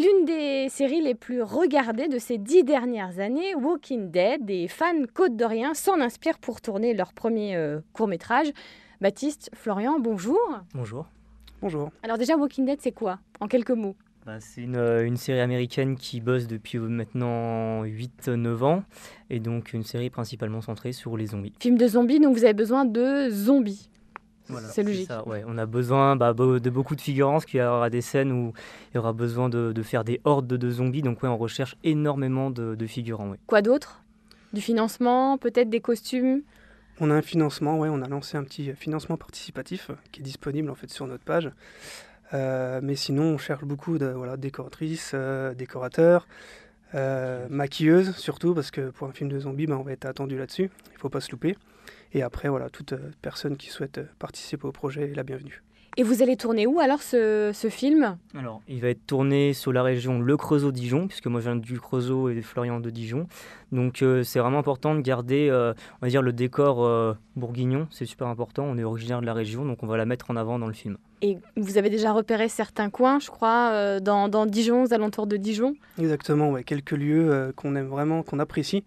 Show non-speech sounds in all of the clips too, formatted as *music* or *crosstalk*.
C'est l'une des séries les plus regardées de ces dix dernières années. Walking Dead des fans côte-doriens s'en inspirent pour tourner leur premier euh, court-métrage. Baptiste, Florian, bonjour. Bonjour. Bonjour. Alors déjà, Walking Dead, c'est quoi En quelques mots bah, C'est une, euh, une, série américaine qui bosse depuis euh, maintenant 8-9 ans, et donc une série principalement centrée sur les zombies. Film de zombies, donc vous avez besoin de zombies c'est logique. On a besoin bah, de beaucoup de figurants, parce qu'il y aura des scènes où il y aura besoin de, faire des hordes de, zombies. Donc ouais, on recherche énormément de, figurants. Quoi d'autre Du financement, peut-être des costumes on a un financement, ouais, on a lancé un petit financement participatif qui est disponible en fait sur notre page. Euh, mais sinon, on cherche beaucoup de voilà, décoratrices, euh, décorateurs, euh, maquilleuse surtout, parce que pour un film de zombies, ben, on va être attendu là-dessus, il faut pas se louper. Et après, voilà, toute euh, personne qui souhaite euh, participer au projet est la bienvenue. Et vous allez tourner où alors ce, film Alors, il va être tourné sur la région Le Creusot-Dijon, puisque moi je viens du Creusot et Florian de Dijon. Donc euh, c'est vraiment important de garder, euh, on va dire, le décor euh, bourguignon, c'est super important, on est originaire de la région, donc on va la mettre en avant dans le film. Et vous avez déjà repéré certains coins, je crois, dans, dans, Dijon, aux alentours de Dijon Exactement, ouais, quelques lieux qu'on aime vraiment, qu'on apprécie,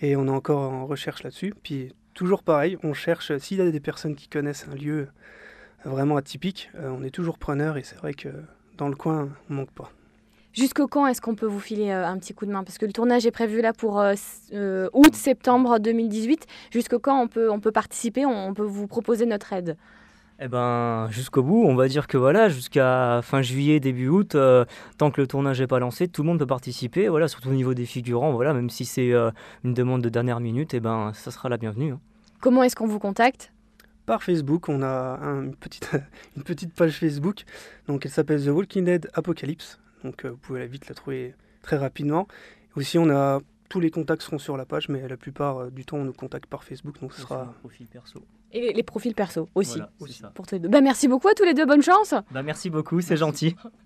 et on est encore en recherche là-dessus. Puis toujours pareil, on cherche, s'il y a des personnes qui connaissent un lieu vraiment atypique. Euh, on est toujours preneur et c'est vrai que dans le coin, on manque pas. Jusqu'au quand est-ce qu'on peut vous filer euh, un petit coup de main Parce que le tournage est prévu là pour euh, août-septembre 2018. Jusque quand on peut, on peut participer on, peut vous proposer notre aide eh ben, jusqu'au bout, on va dire que voilà, jusqu'à fin juillet, début août, tant que le tournage n'est pas lancé, tout le monde peut participer, voilà, surtout au niveau des figurants, voilà, même si c'est une demande de dernière minute, eh ben, ça sera la bienvenue. Hein. Comment est-ce qu'on vous contacte par Facebook. On a une, petite, *laughs* une petite page Facebook. Donc elle s'appelle The Walking Dead Apocalypse. Donc euh, vous pouvez vite la trouver très rapidement. Aussi, on a tous les contacts seront sur la page, mais la plupart euh, du temps, on nous contacte par Facebook, donc ce sera. perso. Et les, profils perso aussi. Pour tous les bah, merci beaucoup à tous les deux, bonne chance. Bah, merci beaucoup, c'est gentil. *laughs*